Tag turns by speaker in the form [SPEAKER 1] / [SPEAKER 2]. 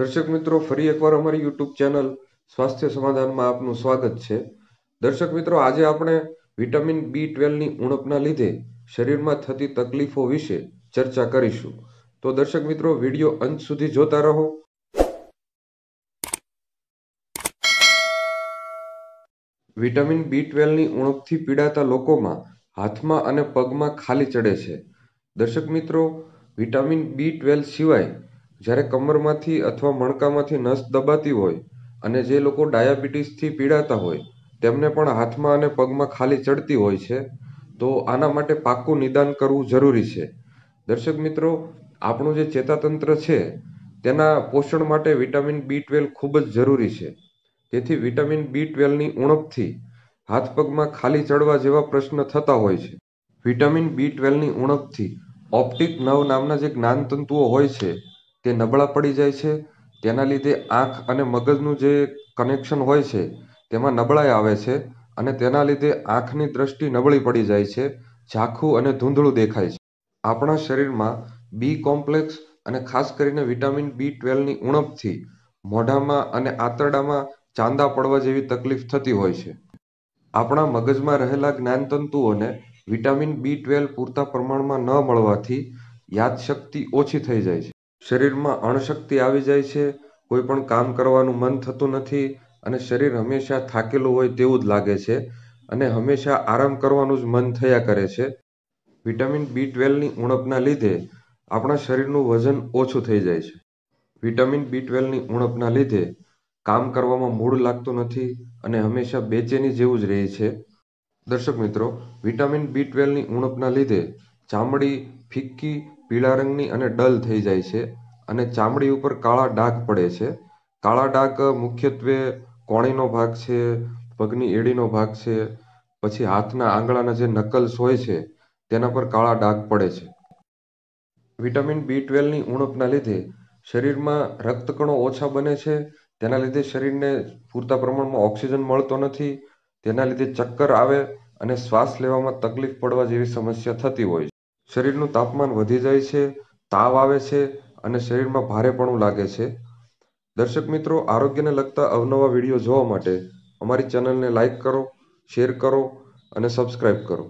[SPEAKER 1] દર્શક મિત્રો ફરી એકવાર અમારી યુટ્યુબ ચેનલ સ્વાસ્થ્ય સમાધાનમાં આપનું સ્વાગત છે દર્શક મિત્રો આજે આપણે વિટામિન બી ટ્વેલ્વની ઉણપના લીધે શરીરમાં થતી તકલીફો વિશે ચર્ચા કરીશું તો દર્શક મિત્રો વિડીયો અંત સુધી જોતા રહો વિટામિન બી ટ્વેલ્વની ઉણપથી પીડાતા લોકોમાં હાથમાં અને પગમાં ખાલી ચડે છે દર્શક મિત્રો વિટામિન બી ટ્વેલ્વ સિવાય જ્યારે કમરમાંથી અથવા મણકામાંથી નસ દબાતી હોય અને જે લોકો ડાયાબિટીસથી પીડાતા હોય તેમને પણ હાથમાં અને પગમાં ખાલી ચડતી હોય છે તો આના માટે પાકું નિદાન કરવું જરૂરી છે દર્શક મિત્રો આપણું જે ચેતાતંત્ર છે તેના પોષણ માટે વિટામિન બી ટ્વેલ્વ ખૂબ જ જરૂરી છે તેથી વિટામિન બી ટ્વેલ્વની ઉણપથી હાથ પગમાં ખાલી ચડવા જેવા પ્રશ્ન થતા હોય છે વિટામિન બી ટ્વેલ્વની ઉણપથી ઓપ્ટિક નવ નામના જે જ્ઞાનતંતુઓ હોય છે તે નબળા પડી જાય છે તેના લીધે આંખ અને મગજનું જે કનેક્શન હોય છે તેમાં નબળાઈ આવે છે અને તેના લીધે આંખની દ્રષ્ટિ નબળી પડી જાય છે ઝાખું અને ધૂંધળું દેખાય છે આપણા શરીરમાં બી કોમ્પ્લેક્સ અને ખાસ કરીને વિટામિન બી ટ્વેલ્વની ઉણપથી મોઢામાં અને આંતરડામાં ચાંદા પડવા જેવી તકલીફ થતી હોય છે આપણા મગજમાં રહેલા જ્ઞાનતંતુઓને વિટામિન બી ટ્વેલ્વ પૂરતા પ્રમાણમાં ન મળવાથી યાદશક્તિ ઓછી થઈ જાય છે શરીરમાં અણશક્તિ આવી જાય છે કોઈ પણ કામ કરવાનું મન થતું નથી અને શરીર હંમેશા થાકેલું હોય તેવું જ લાગે છે અને હંમેશા આરામ કરવાનું જ મન થયા કરે છે વિટામિન બી ટ્વેલ્વની ઉણપના લીધે આપણા શરીરનું વજન ઓછું થઈ જાય છે વિટામિન બી ટ્વેલ્વની ઉણપના લીધે કામ કરવામાં મૂળ લાગતું નથી અને હંમેશા બેચેની જેવું જ રહે છે દર્શક મિત્રો વિટામિન બી ટ્વેલ્વની ઉણપના લીધે ચામડી ફિક્કી પીળા રંગની અને ડલ થઈ જાય છે અને ચામડી ઉપર કાળા ડાઘ પડે છે કાળા ડાઘ મુખ્યત્વે કોણીનો ભાગ છે પગની એડીનો ભાગ છે પછી હાથના આંગળાના જે નકલ્સ હોય છે તેના પર કાળા ડાઘ પડે છે વિટામિન બી ટ્વેલ્વની ઉણપના લીધે શરીરમાં રક્તકણો ઓછા બને છે તેના લીધે શરીરને પૂરતા પ્રમાણમાં ઓક્સિજન મળતો નથી તેના લીધે ચક્કર આવે અને શ્વાસ લેવામાં તકલીફ પડવા જેવી સમસ્યા થતી હોય છે શરીરનું તાપમાન વધી જાય છે તાવ આવે છે અને શરીરમાં ભારેપણું લાગે છે દર્શક મિત્રો આરોગ્યને લગતા અવનવા વિડીયો જોવા માટે અમારી ચેનલને લાઇક કરો શેર કરો અને સબસ્ક્રાઈબ કરો